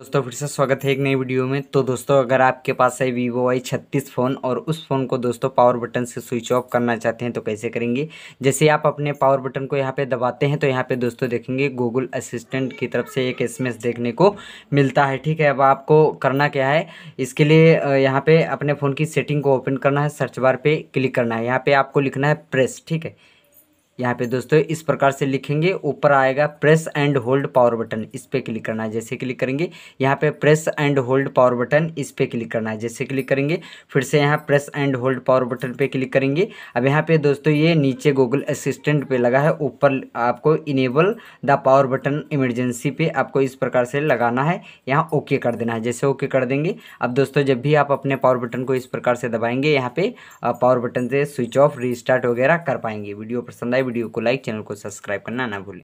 दोस्तों फिर से स्वागत है एक नई वीडियो में तो दोस्तों अगर आपके पास है वीवो वाई छत्तीस फ़ोन और उस फ़ोन को दोस्तों पावर बटन से स्विच ऑफ करना चाहते हैं तो कैसे करेंगे जैसे आप अपने पावर बटन को यहाँ पे दबाते हैं तो यहाँ पे दोस्तों देखेंगे गूगल असिस्टेंट की तरफ से एक एसएमएस देखने को मिलता है ठीक है अब आपको करना क्या है इसके लिए यहाँ पर अपने फ़ोन की सेटिंग को ओपन करना है सर्च बार पर क्लिक करना है यहाँ पर आपको लिखना है प्रेस ठीक है यहाँ पे दोस्तों इस प्रकार से लिखेंगे ऊपर आएगा press and hold power button इस पर क्लिक करना है जैसे क्लिक करेंगे यहाँ पे press and hold power button इस पर क्लिक करना है जैसे क्लिक करेंगे फिर से यहाँ press and hold power button पे क्लिक करेंगे अब यहाँ पे दोस्तों ये नीचे गूगल असिस्टेंट पे लगा है ऊपर आपको enable the power button emergency पे आपको इस प्रकार से लगाना है यहाँ ओके कर देना है जैसे ओके कर देंगे अब दोस्तों जब भी आप अपने पावर बटन को इस प्रकार से दबाएंगे यहाँ पे पावर बटन से स्विच ऑफ रिस्टार्ट वगैरह कर पाएंगे वीडियो पसंद आए वीडियो को लाइक चैनल को सब्सक्राइब करना ना भूलें